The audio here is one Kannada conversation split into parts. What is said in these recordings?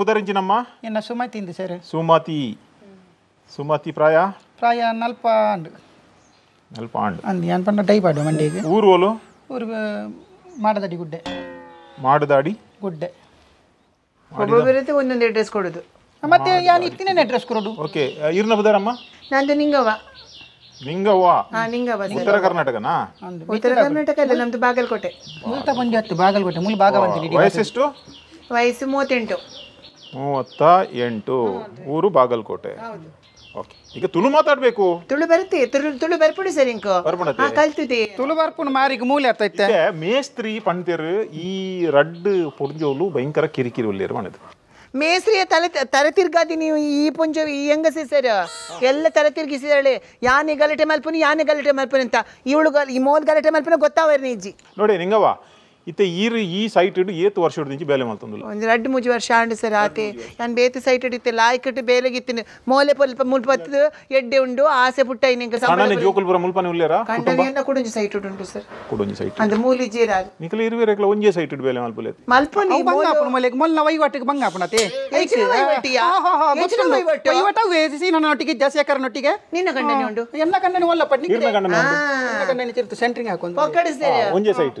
ಪುದರಂಜಿನಮ್ಮ ಇನ್ನ ಸುಮತಿ ಇಂದು ಸರ್ ಸುಮತಿ ಸುಮತಿ ಪ್ರಾಯ ಪ್ರಾಯ ನಲ್ಪ ಆಂಡ್ ನಲ್ಪ ಆಂಡ್ ಅಂದ್ ಏನ್ ಪಂಡ ಟೈ ಪಾಡು ಮಂಡಿಗೆ ಊರು ಓಲು ಊರು ಮಾಡದಡಿ ಗುಡ್ಡೆ ಮಾಡದಾಡಿ ಗುಡ್ಡೆ ಒಬ್ಬೊಬ್ಬರತ್ತೆ ಒಂದೊಂದು ಅಡ್ರೆಸ್ ಕೊಡೋದು ಮತ್ತೆ ಯಾನ್ ಇತ್ತಿನ ಅಡ್ರೆಸ್ ಕೊಡೋದು ಓಕೆ ಇರ್ನ ಪುದರಮ್ಮ ನಿಂಗವ ನಿಂಗವ್ವ ಆ ನಿಂಗವ್ವ ಉತ್ತರ ಕರ್ನಾಟಕನಾ ಉತ್ತರ ಕರ್ನಾಟಕ ಅಲ್ಲ ನಮ್ದು ಬಾಗಲಕೋಟೆ ಮುಲ್ತ ಬಂದಿ ಹತ್ತು ಬಾಗಲಕೋಟೆ ಮುಲ್ ಭಾಗ ಬಂದಿರಿ ವಯಸ್ಸೆಷ್ಟು ವಯಸ್ಸು ಮೂವತ್ತೆಂಟು ಮೂವತ್ತ ಎಂಟು ಊರು ಬಾಗಲಕೋಟೆ ಓಕೆ ಈಗ ತುಳು ಮಾತಾಡಬೇಕು ತುಳು ಬರುತ್ತೆ ತುಳು ತುಳು ಬರ್ಪುಡಿ ಸರ್ ಇಂಕು ಬರ್ಪುಣತೆ. ಕಲ್ತಿದೆ ತುಳು ಬರ್ಪುನ ಮಾರಿಗೆ ಮೂಲೆ ಅತ್ತೈತೆ ಮೇಸ್ತ್ರಿ ಪಂಡಿತರು ಈ ರಡ್ಡ್ ಪುಡ್ಜೋಲು ಭಯಂಕರ ಕಿರಿಕಿರಿ ಉಳ್ಳೇರು ಮಾಡಿದ್ರು ಮೇಸ್ರಿಯ ತಲೆ ತರ ತಿರ್ಗಾದಿ ನೀವು ಈ ಪುಂಜ ಈ ಹೆಂಗಸಿ ಸರ್ ಎಲ್ಲ ತಲೆ ತಿರ್ಗಿಸಿದಾಳೆ ಯಾನಿ ಗಲಾಟೆ ಮಲ್ಪುನಿ ಯಾನೆ ಗಲಾಟೆ ಮಲ್ಪುನಿ ಅಂತ ಇವಳು ಈ ಮೋಲ್ ಗಲಟೆ ಮಲ್ಪುನ ಗೊತ್ತಾವರ್ ನೀಜಿ ನೋಡಿ ನಿಂಗವ್ವ ഇത്തെ ಈ ಈ ಸೈಟ್ ഇട്ട് ഏത്ത് വർഷം എടുത്ത് ബേലെ മലത്തുന്നില്ല ಒಂದು ರಡ್ಡು ಮುಜಿ ವರ್ಷ ಆಂಡು ಸರ್ ಆತೆ ನಾನು ಬೇತೆ ಸೈಟ್ ಹಿಡಿತೆ ಲಾಯ್ಕಟ್ಟು ಬೇಲೆಗಿತ್ತಿನ ಮೂಲೆ ಪಲ್ಪ ಮುಲ್ಪತ್ತು ಎಡ್ಡೆ ಉಂಡು ಆಸೆ ಪುಟ್ಟ ಇನ್ನಿಂಕ ಅಣ್ಣನ ಜೋಕಲ್ಪುರ ಮುಲ್ಪನೆ ಉಳ್ಳೇರಾ ಕಂಡನಿಯನ್ನ ಕುಡಂಜಿ ಸೈಟ್ ಉಂಟು ಸರ್ ಕೊಡೊಂಜಿ ಸೈಟ್ ಅಂದ್ರೆ ಮೂಲಿ ಜೀರಾಜ್ ನಿಕಲ ಇರುವೆ ರೇಕ್ಲ ಒಂಜೇ ಸೈಟ್ ಇಟ್ಟು ಬೇಲೆ ಮಲ್ಪುಲೆ ಮಲ್ಪನಿ ಬಂಗಾಪುಣ ಮಲೆ ಮೊಲ್ನ ವೈವಾಟಿಗೆ ಬಂಗಾಪುಣತೆ ವೈವಾಟ ವೇದಿಸಿ ನನ್ನ ಒಟ್ಟಿಗೆ ಜಸೇಕರ ಒಟ್ಟಿಗೆ ನಿನ್ನ ಕಂಡನಿ ಉಂಡು ಎಲ್ಲ ಕಂಡನಿ ಒಲ್ಲ ಪಟ್ನಿ ಕಂಡನಿ ತಿರ್ತು ಸೆಂಟ್ರಿಂಗ್ ಹಾಕೊಂಡು ಒಂಜೇ ಸೈಟ್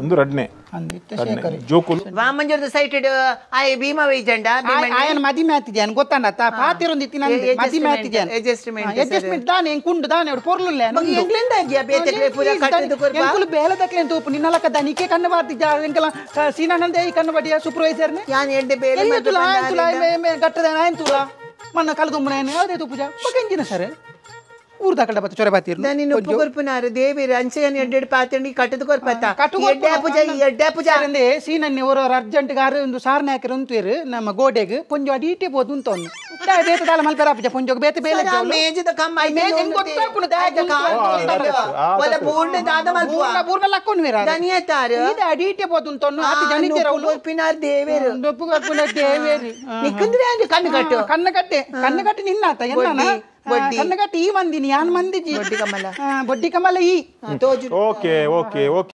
ಒಂದು ರಡ್ನೆ ಜೋಕುಲು ವಾಮಂಜೂರದ ಸೈಟೆಡ್ ಆಯೆ ಭೀಮ ವೈಜಂಡ ಆಯನ ಮದಿಮೆ ಆತಿದ್ಯಾನ ಗೊತ್ತಾಂಡತ್ತ ಪಾತಿರೊಂದು ಇತ್ತಿನ ಮದಿಮೆ ಆತಿದ್ಯಾನ ಅಡ್ಜಸ್ಟ್ಮೆಂಟ್ ಅಡ್ಜಸ್ಟ್ಮೆಂಟ್ ದಾನೆ ಕುಂಡು ದಾನೆ ಪೊರ್ಲುಲ್ಲ ಎಂಗ್ಲೆಂಡ್ ಆಗಿಯ ಬೇತೆ ಪೂರ ಕಟ್ಟಿದ ಕೊರ್ಪ ಎಂಕುಲು ಬೇಲ ದಕ್ಲೆನ್ ತೂಪು ನಿನ್ನಲಕ ದನಿಕೆ ಕಣ್ಣು ಬಾರ್ತಿದ್ಯ ಎಂಕಲ ಸೀನಾನಂದ ಈ ಕಣ್ಣು ಬಡಿಯ ಸೂಪರ್ವೈಸರ್ ನೆ ಯಾನ್ ಎಂಡೆ ಬೇಲೆ ಮತ್ತುಲ ಆಯ್ತುಲ ಗಟ್ಟದ ಆಯ್ತುಲ ಮನ್ನ ಕಲದುಮ್ಮನ ಯಾವುದೇ ತುಪುಜ ಬಕೆಂಜಿನ ಸರ್ ಊರ್ದ ಕಡೆ ಬತ್ತ ಚೊರೆ ಬಾತಿರ್ಲು ನೀನು ಉಪ್ಪು ಗುರುಪುನಾರು ದೇವಿ ರಂಚೆ ಎಡ್ಡೆಡ್ ಪಾತಿಂಡಿ ಕಟ್ಟದ ಕೊರ್ಪತ್ತ ಎಡ್ಡೆ ಪೂಜೆ ಎಡ್ಡೆ ಪೂಜೆ ಅಂದ್ರೆ ಸೀನನ್ನಿ ಅವರು ಅರ್ಜೆಂಟ್ ಗಾರು ಒಂದು ಸಾರ್ನೆ ಹಾಕಿರ ಅಂತೇರು ನಮ್ಮ ಗೋಡೆಗೆ ಪುಂಜು ಅಡಿ ಇಟ್ಟೆ ಬೋದು ಅಂತ ಒಂದು ಬೇತ ದಾಲ ಮಲ್ಪರ ಪೂಜೆ ಪುಂಜೋಗ ಬೇತ ಬೇಲೆ ಮೇಜಿದ ಕಮ್ಮ ಮೇಜಿನ ಗೊತ್ತಾಕುನ ದಾಜ ಕಾಲ ಪೂರ್ಣ ದಾದ ಮಲ್ಪು ಪೂರ್ಣ ಪೂರ್ಣ ಲಕ್ಕೊಂಡು ಮೇರ ದನಿಯತಾರ ಇದು ಅಡಿ ಇಟ್ಟೆ ಬೋದು ಅಂತ ಒಂದು ಆತ ಜನಿತೆ ರೌಲು ಗುರುಪಿನಾರು ದೇವೇರು ಉಪ್ಪು ಗುರುಪುನಾರು ದೇವೇರು ನಿಕ್ಕಂದ್ರೆ ಕಣ್ಣು ಕಟ್ಟು ಕಣ್ಣು ಕಟ್ಟೆ ಕಣ್ಣು ಕಟ್ಟಿ ನಿನ್ನಾತ ಎನ್ನ ಕನ್ನಡ ಟೀ ಮಂದಿನಿ ಯಾನ್ ಮಂದಿಜಿ ಬೊಡ್ಡಿ ಕಮಲ ಬೊಡ್ಡಿ ಕಮಲ ಈ ತೋಜು ಓಕೆ ಓಕೆ ಓಕೆ